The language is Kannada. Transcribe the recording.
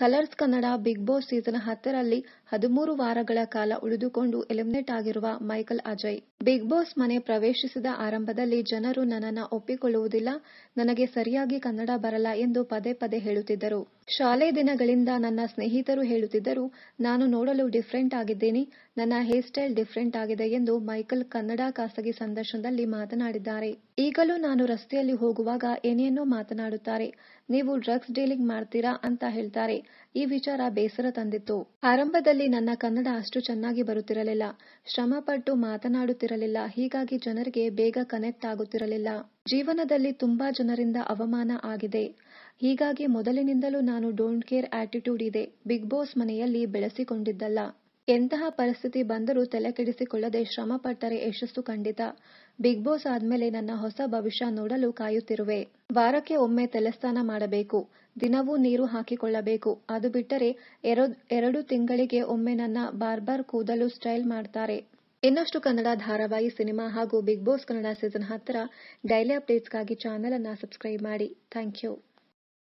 Colours Kannada Bigg Boss season ಹತ್ತರಲ್ಲಿ ಹದಿಮೂರು ವಾರಗಳ ಕಾಲ ಉಳಿದುಕೊಂಡು ಎಲಿಮಿನೇಟ್ ಆಗಿರುವ ಮೈಕಲ್ ಅಜಯ್ ಬಿಗ್ ಬಾಸ್ ಮನೆ ಪ್ರವೇಶಿಸಿದ ಆರಂಭದಲ್ಲಿ ಜನರು ನನ್ನನ್ನು ಒಪ್ಪಿಕೊಳ್ಳುವುದಿಲ್ಲ ನನಗೆ ಸರಿಯಾಗಿ ಕನ್ನಡ ಬರಲ್ಲ ಎಂದು ಪದೇ ಪದೇ ಹೇಳುತ್ತಿದ್ದರು ಶಾಲೆ ದಿನಗಳಿಂದ ನನ್ನ ಸ್ನೇಹಿತರು ಹೇಳುತ್ತಿದ್ದರು, ನಾನು ನೋಡಲು ಡಿಫರೆಂಟ್ ಆಗಿದ್ದೀನಿ, ನನ್ನ ಹೇರ್ ಸ್ಟೈಲ್ ಡಿಫರೆಂಟ್ ಆಗಿದೆ ಎಂದು ಮೈಕಲ್ ಕನ್ನಡ ಖಾಸಗಿ ಸಂದರ್ಶನದಲ್ಲಿ ಮಾತನಾಡಿದ್ದಾರೆ. ಈಗಲೂ ನಾನು ರಸ್ತೆಯಲ್ಲಿ ಹೋಗುವಾಗ ಏನೇನೋ ಮಾತನಾಡುತ್ತಾರೆ. ನೀವು ಡ್ರಗ್ಸ್ ಡೀಲಿಂಗ್ ಮಾಡ್ತೀರಾ ಅಂತ ಹೇಳ್ತಾರೆ. ಈ ವಿಚಾರ ಬೇಸರ ತಂದಿತ್ತು. ಆರಂಭದಲ್ಲಿ ನನ್ನ ಕನ್ನಡ ಅಷ್ಟು ಚೆನ್ನಾಗಿ ಬರುತ್ತಿರಲಿಲ್ಲ. ಶ್ರಮಪಟ್ಟು ಮಾತನಾಡುತ್ತಿರಲಿಲ್ಲ. ಹೀಗಾಗಿ ಜನರಿಗೆ ಬೇಗ ಕನೆಕ್ಟ್ ಆಗುತ್ತಿರಲಿಲ್ಲ. ಜೀವನದಲ್ಲಿ ತುಂಬಾ ಜನರಿಂದ ಅವಮಾನ ಆಗಿದೆ. ಹೀಗಾಗಿ ಮೊದಲಿನಿಂದಲೂ ನಾನು ಡೋಂಟ್ ಕೇರ್ ಆಟಿಟ್ಯೂಡ್ ಇದೆ ಬಿಗ್ ಬಾಸ್ ಮನೆಯಲ್ಲಿ ಬೆಳೆಸಿಕೊಂಡಿದ್ದಲ್ಲ ಎಂತಹ ಪರಿಸ್ಥಿತಿ ಬಂದರೂ ತಲೆಕೆಡಿಸಿಕೊಳ್ಳದೆ ಶ್ರಮಪಟ್ಟರೆ ಯಶಸ್ಸು ಖಂಡಿತ ಬಿಗ್ ಬಾಸ್ ಆದ್ಮೇಲೆ ನನ್ನ ಹೊಸ ಭವಿಷ್ಯ ನೋಡಲು ಕಾಯುತ್ತಿರುವೆ ವಾರಕ್ಕೆ ಒಮ್ಮೆ ತಲೆಸ್ಥಾನ ಮಾಡಬೇಕು ದಿನವೂ ನೀರು ಹಾಕಿಕೊಳ್ಳಬೇಕು ಅದು ಬಿಟ್ಟರೆ ಎರಡು ತಿಂಗಳಿಗೆ ಒಮ್ಮೆ ನನ್ನ ಬಾರ್ಬರ್ ಕೂದಲು ಸ್ಟೈಲ್ ಮಾಡ್ತಾರೆ ಇನ್ನಷ್ಟು ಕನ್ನಡ ಧಾರಾವಾಹಿ ಸಿನಿಮಾ ಹಾಗೂ ಬಿಗ್ ಬಾಸ್ ಕನ್ನಡ ಸೀಸನ್ ಹತ್ತರ ಡೈಲಿ ಅಪ್ಡೇಟ್ಸ್ಗಾಗಿ ಚಾನೆಲ್ ಅನ್ನು ಸಬ್ಸ್ಕ್ರೈಬ್ ಮಾಡಿ ಥ್ಯಾಂಕ್ ಯು